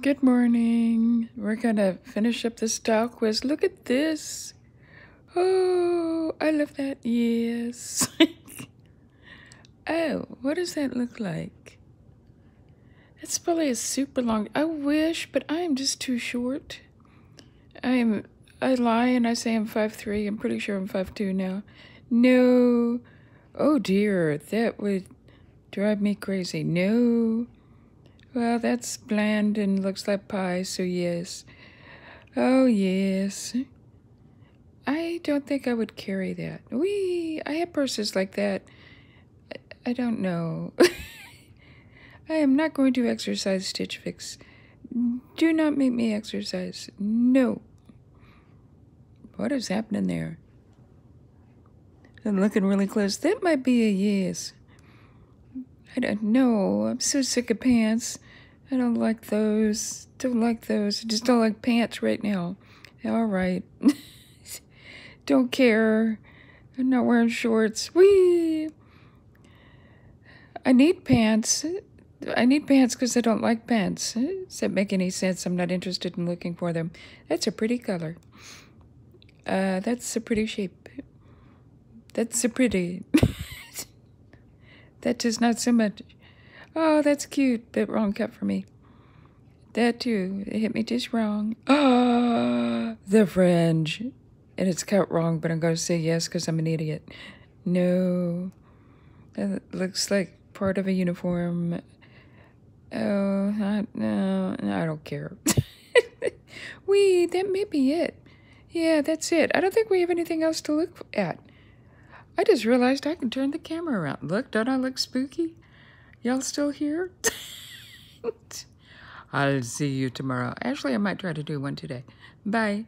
Good morning. We're gonna finish up this style quiz. Look at this. Oh, I love that. Yes. oh, what does that look like? That's probably a super long. I wish, but I am just too short. I am. I lie and I say I'm five three. I'm pretty sure I'm five two now. No. Oh dear, that would drive me crazy. No. Well, that's bland and looks like pie, so yes. Oh, yes. I don't think I would carry that. We, I have purses like that. I, I don't know. I am not going to exercise Stitch Fix. Do not make me exercise. No. What is happening there? I'm looking really close. That might be a yes. I don't know. I'm so sick of pants. I don't like those. Don't like those. I just don't like pants right now. All right. don't care. I'm not wearing shorts. Whee! I need pants. I need pants because I don't like pants. Does that make any sense? I'm not interested in looking for them. That's a pretty color. Uh, that's a pretty shape. That's a pretty. That's just not so much. Oh, that's cute, but wrong cut for me. That too. It hit me just wrong. Ah, the fringe. And it's cut wrong, but I'm going to say yes because I'm an idiot. No. That looks like part of a uniform. Oh, I, no, I don't care. we that may be it. Yeah, that's it. I don't think we have anything else to look at. I just realized I can turn the camera around. Look, don't I look spooky? Y'all still here? I'll see you tomorrow. Actually, I might try to do one today. Bye.